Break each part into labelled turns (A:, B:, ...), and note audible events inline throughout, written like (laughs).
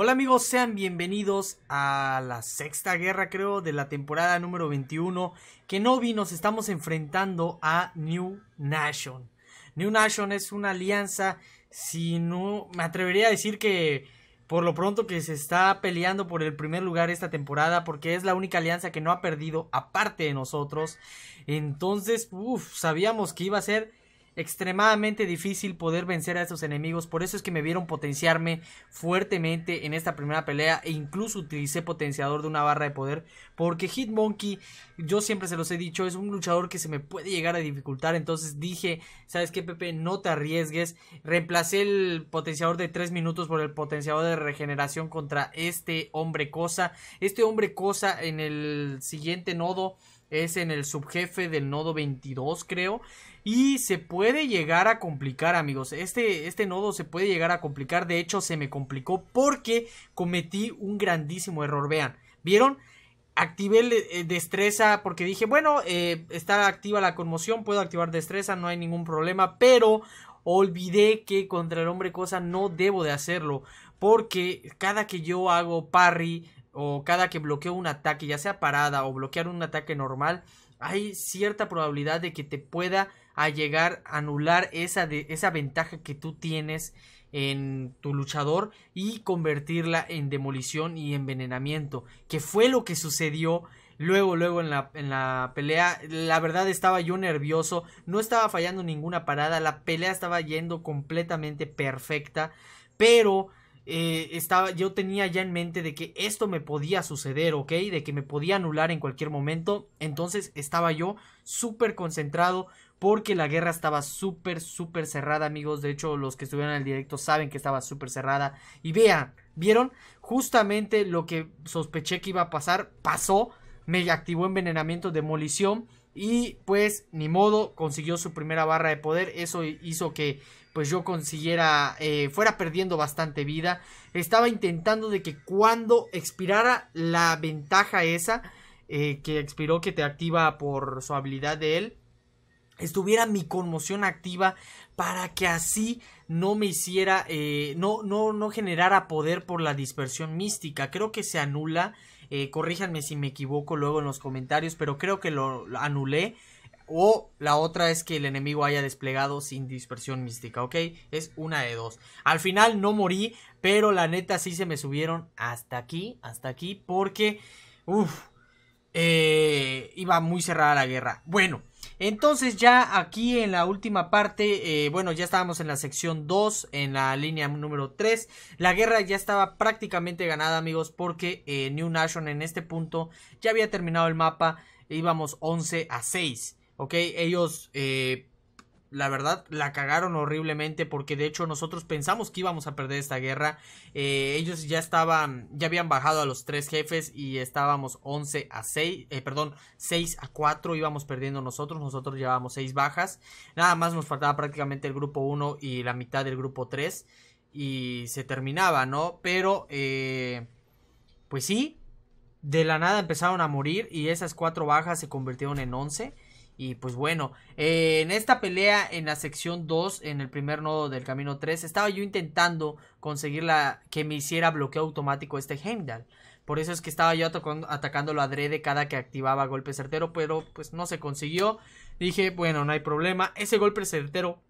A: Hola amigos, sean bienvenidos a la sexta guerra creo de la temporada número 21 que no vi nos estamos enfrentando a New Nation. New Nation es una alianza, si no me atrevería a decir que por lo pronto que se está peleando por el primer lugar esta temporada porque es la única alianza que no ha perdido aparte de nosotros. Entonces, sabíamos que iba a ser extremadamente difícil poder vencer a estos enemigos. Por eso es que me vieron potenciarme fuertemente en esta primera pelea. E incluso utilicé potenciador de una barra de poder. Porque Hitmonkey, yo siempre se los he dicho, es un luchador que se me puede llegar a dificultar. Entonces dije, ¿sabes qué, Pepe? No te arriesgues. Reemplacé el potenciador de 3 minutos por el potenciador de regeneración contra este hombre cosa. Este hombre cosa en el siguiente nodo es en el subjefe del nodo 22 creo y se puede llegar a complicar amigos este, este nodo se puede llegar a complicar de hecho se me complicó porque cometí un grandísimo error vean vieron activé eh, destreza porque dije bueno eh, está activa la conmoción puedo activar destreza no hay ningún problema pero olvidé que contra el hombre cosa no debo de hacerlo porque cada que yo hago parry o cada que bloqueo un ataque, ya sea parada o bloquear un ataque normal, hay cierta probabilidad de que te pueda llegar a anular esa, esa ventaja que tú tienes en tu luchador y convertirla en demolición y envenenamiento, que fue lo que sucedió luego, luego en la, en la pelea. La verdad estaba yo nervioso, no estaba fallando ninguna parada, la pelea estaba yendo completamente perfecta, pero eh, estaba, yo tenía ya en mente de que esto me podía suceder, ¿ok? De que me podía anular en cualquier momento. Entonces estaba yo súper concentrado porque la guerra estaba súper, súper cerrada, amigos. De hecho, los que estuvieron en el directo saben que estaba súper cerrada. Y vean, ¿vieron? Justamente lo que sospeché que iba a pasar, pasó. Me activó envenenamiento, demolición. Y pues, ni modo, consiguió su primera barra de poder. Eso hizo que pues yo consiguiera, eh, fuera perdiendo bastante vida. Estaba intentando de que cuando expirara la ventaja esa, eh, que expiró, que te activa por su habilidad de él, estuviera mi conmoción activa para que así no me hiciera, eh, no, no, no generara poder por la dispersión mística. Creo que se anula, corríjanme si me equivoco luego en los comentarios, pero creo que lo anulé o la otra es que el enemigo haya desplegado sin dispersión mística, ¿ok? Es una de dos. Al final no morí, pero la neta sí se me subieron hasta aquí, hasta aquí, porque, uff, eh, iba muy cerrada la guerra. Bueno, entonces ya aquí en la última parte, eh, bueno, ya estábamos en la sección 2, en la línea número 3. La guerra ya estaba prácticamente ganada, amigos, porque eh, New Nation en este punto ya había terminado el mapa, íbamos 11 a 6. ¿ok? Ellos, eh, la verdad, la cagaron horriblemente porque de hecho nosotros pensamos que íbamos a perder esta guerra. Eh, ellos ya estaban, ya habían bajado a los tres jefes y estábamos 11 a 6, eh, perdón, 6 a 4 íbamos perdiendo nosotros, nosotros llevábamos 6 bajas. Nada más nos faltaba prácticamente el grupo 1 y la mitad del grupo 3 y se terminaba, ¿no? Pero, eh, pues sí, de la nada empezaron a morir y esas cuatro bajas se convirtieron en 11. Y pues bueno, eh, en esta pelea en la sección 2, en el primer nodo del camino 3, estaba yo intentando conseguir la, que me hiciera bloqueo automático este Heimdall. Por eso es que estaba yo atacando, atacándolo adrede cada que activaba golpe certero, pero pues no se consiguió. Dije, bueno, no hay problema. Ese golpe certero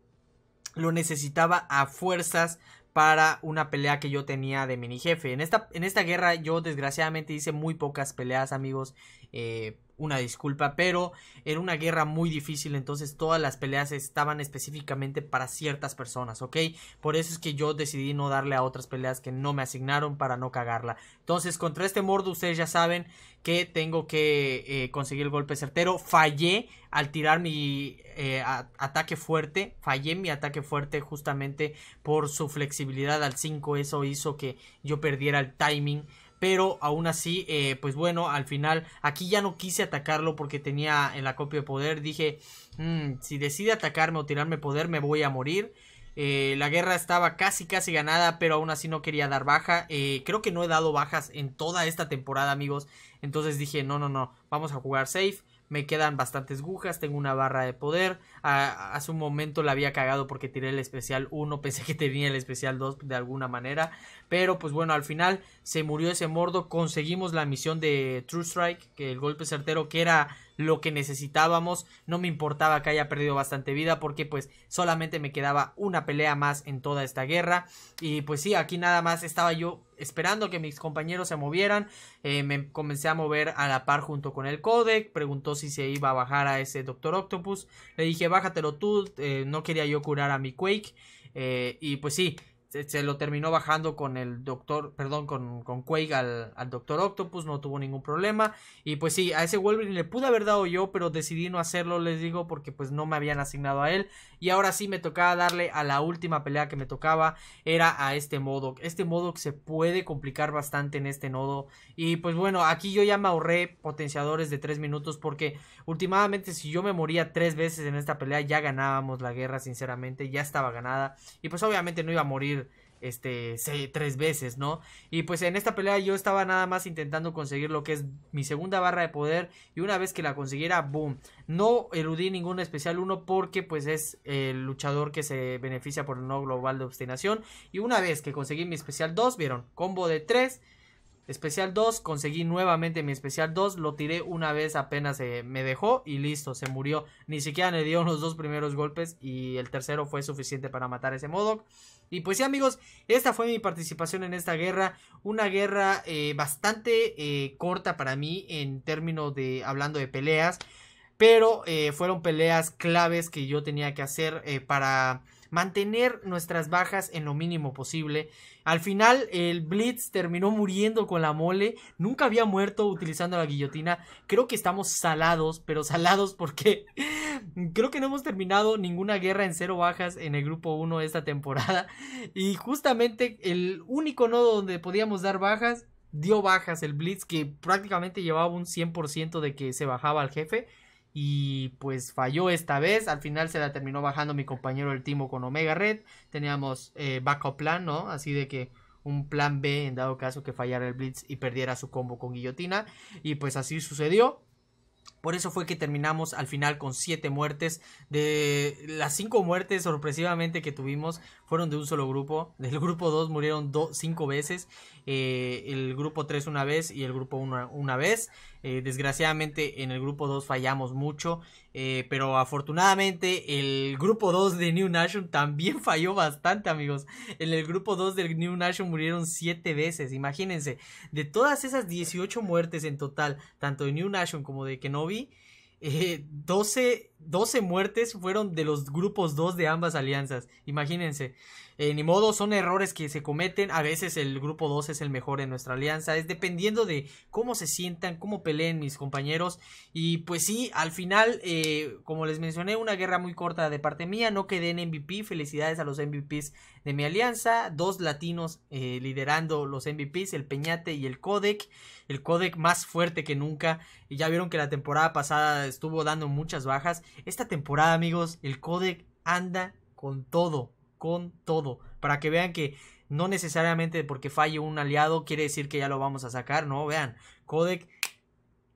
A: lo necesitaba a fuerzas para una pelea que yo tenía de mini jefe. En esta, en esta guerra yo desgraciadamente hice muy pocas peleas, amigos. Eh, una disculpa, pero era una guerra muy difícil, entonces todas las peleas estaban específicamente para ciertas personas, ¿ok? Por eso es que yo decidí no darle a otras peleas que no me asignaron para no cagarla. Entonces, contra este Mordo, ustedes ya saben que tengo que eh, conseguir el golpe certero. Fallé al tirar mi eh, ataque fuerte, fallé mi ataque fuerte justamente por su flexibilidad al 5, eso hizo que yo perdiera el timing pero aún así, eh, pues bueno, al final aquí ya no quise atacarlo porque tenía la copia de poder, dije, mm, si decide atacarme o tirarme poder me voy a morir. Eh, la guerra estaba casi casi ganada, pero aún así no quería dar baja. Eh, creo que no he dado bajas en toda esta temporada, amigos. Entonces dije, no, no, no, vamos a jugar safe me quedan bastantes agujas, tengo una barra de poder. hace un momento la había cagado porque tiré el especial 1, (laughs) pensé que tenía el especial 2 de alguna manera. Pero pues bueno, al final se murió ese mordo, conseguimos la misión de True Strike, que el golpe certero que era lo que necesitábamos. No me importaba que haya perdido bastante vida porque pues solamente me quedaba una pelea más en toda esta guerra. Y pues sí, aquí nada más estaba yo esperando que mis compañeros se movieran. Eh, me comencé a mover a la par junto con el codec. Preguntó si se iba a bajar a ese Doctor Octopus. Le dije, bájatelo tú. Eh, no quería yo curar a mi Quake. Eh, y pues sí, se, lo terminó bajando con el doctor, perdón, con, con Quake al, al, doctor Octopus, no tuvo ningún problema. Y pues sí, a ese Wolverine le pude haber dado yo, pero decidí no hacerlo, les digo, porque pues no me habían asignado a él. Y ahora sí me tocaba darle a la última pelea que me tocaba, era a este modo Este Modoc se puede complicar bastante en este nodo. Y pues bueno, aquí yo ya me ahorré potenciadores de 3 minutos porque Últimamente, si yo me moría tres veces en esta pelea, ya ganábamos la guerra, sinceramente, ya estaba ganada. Y pues obviamente no iba a morir este, tres veces, ¿no? Y pues en esta pelea yo estaba nada más intentando conseguir lo que es mi segunda barra de poder y una vez que la consiguiera, boom. No eludí ningún especial 1 porque pues es el luchador que se beneficia por el no global de obstinación y una vez que conseguí mi especial 2, vieron, combo de 3 Especial 2, conseguí nuevamente mi especial 2, lo tiré una vez apenas me dejó y listo, se murió. Ni siquiera le dio los dos primeros golpes y el tercero fue suficiente para matar a ese Modok. Y pues sí amigos, esta fue mi participación en esta guerra, una guerra eh, bastante eh, corta para mí en términos de hablando de peleas, pero eh, fueron peleas claves que yo tenía que hacer para mantener nuestras bajas en lo mínimo posible. Al final, el Blitz terminó muriendo con la mole. Nunca había muerto utilizando la guillotina. Creo que estamos salados, pero salados porque (laughs) creo que no hemos terminado ninguna guerra en cero bajas en el grupo 1 esta temporada. Y justamente el único nodo donde podíamos dar bajas dio bajas el Blitz, que prácticamente llevaba un 100% de que se bajaba al jefe y pues falló esta vez. Al final se la terminó bajando mi compañero el Timo con Omega Red. Teníamos eh, backup plan, ¿no? Así de que un plan B en dado caso que fallara el Blitz y perdiera su combo con Guillotina. Y pues así sucedió. Por eso fue que terminamos al final con 7 muertes. De las 5 muertes sorpresivamente que tuvimos fueron de un solo grupo. Del (laughs) grupo 2 murieron 5 veces. Eh, el grupo 3 una vez y el grupo 1 una vez. Eh, desgraciadamente en el grupo 2 fallamos mucho, eh, pero afortunadamente el grupo 2 de New Nation también (laughs) falló bastante, amigos. En el grupo 2 del New Nation murieron 7 veces, imagínense. De todas esas 18 muertes en total, tanto de New Nation como de Kenobi, 12 eh, 12 muertes fueron de los grupos 2 de ambas alianzas. Imagínense. Eh, ni modo, son errores que se cometen. A veces el grupo 2 es el mejor en nuestra alianza. Es dependiendo de cómo se sientan, cómo peleen mis compañeros. Y pues sí, al final, eh, como les mencioné, una guerra muy corta de parte mía. No quedé en MVP. Felicidades a los MVPs de mi alianza. Dos latinos eh, liderando los MVPs, el Peñate y el Codec. El Codec más fuerte que nunca. Y ya vieron que la temporada pasada estuvo dando muchas bajas. Esta temporada, amigos, el codec anda con todo, con todo. Para que vean que no necesariamente porque falle un aliado quiere decir que ya lo vamos a sacar, no, vean, codec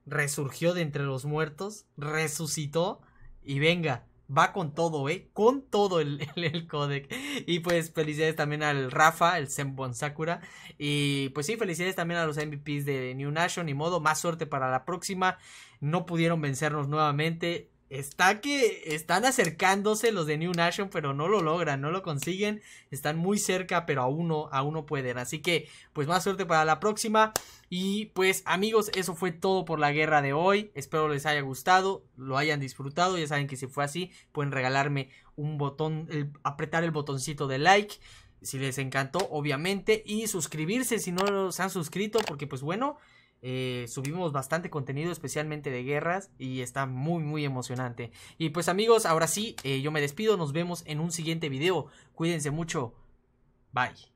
A: resurgió de entre los muertos, resucitó y venga, va con todo, ¿eh? Con todo el, (laughs) el, codec. Y pues felicidades también al Rafa, el Senbon Sakura. Y pues sí, felicidades también a los MVPs de New Nation y modo. Más suerte para la próxima. No pudieron vencernos nuevamente. Está que están acercándose los de New Nation, pero no lo logran, no lo consiguen. Están muy cerca, pero aún no, a uno pueden. Así que, pues más suerte para la próxima. Y pues amigos, eso fue todo por la guerra de hoy. Espero les haya gustado, lo hayan disfrutado. Ya saben que si fue así, pueden regalarme un botón, apretar el botoncito de like si les encantó, obviamente. Y suscribirse si no se han suscrito, porque pues bueno, eh, subimos bastante contenido, especialmente de guerras, y está muy, muy emocionante. Y pues amigos, ahora sí, eh, yo me despido, nos vemos en un siguiente video. Cuídense mucho. Bye.